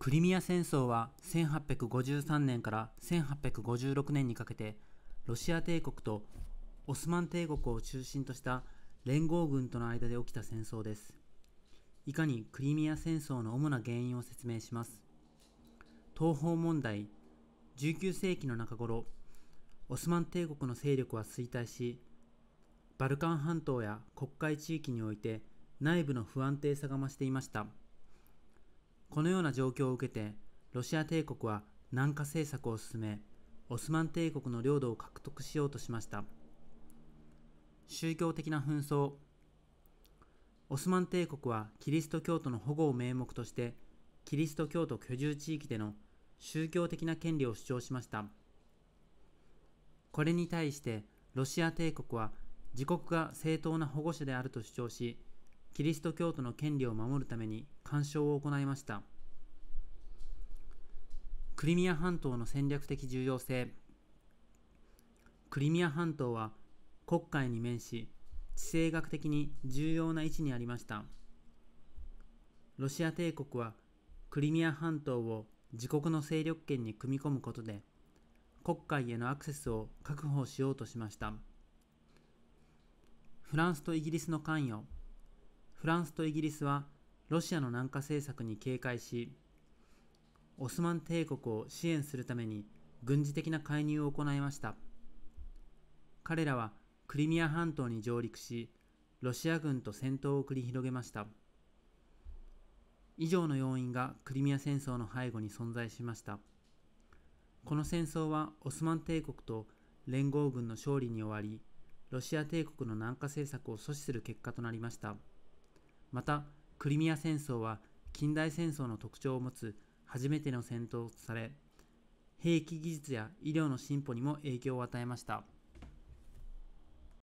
クリミア戦争は1853年から1856年にかけてロシア帝国とオスマン帝国を中心とした連合軍との間で起きた戦争ですいかにクリミア戦争の主な原因を説明します東方問題19世紀の中頃オスマン帝国の勢力は衰退しバルカン半島や国会地域において内部の不安定さが増していましたこのような状況を受けて、ロシア帝国は南下政策を進め、オスマン帝国の領土を獲得しようとしました。宗教的な紛争オスマン帝国はキリスト教徒の保護を名目として、キリスト教徒居住地域での宗教的な権利を主張しました。これに対してロシア帝国は自国が正当な保護者であると主張し、キリスト教徒の権利を守るために干渉を行いましたクリミア半島の戦略的重要性クリミア半島は国会に面し地政学的に重要な位置にありましたロシア帝国はクリミア半島を自国の勢力圏に組み込むことで国会へのアクセスを確保しようとしましたフランスとイギリスの関与フランスとイギリスはロシアの南下政策に警戒しオスマン帝国を支援するために軍事的な介入を行いました彼らはクリミア半島に上陸しロシア軍と戦闘を繰り広げました以上の要因がクリミア戦争の背後に存在しましたこの戦争はオスマン帝国と連合軍の勝利に終わりロシア帝国の南下政策を阻止する結果となりました。またクリミア戦争は近代戦争の特徴を持つ初めての戦闘とされ兵器技術や医療の進歩にも影響を与えました。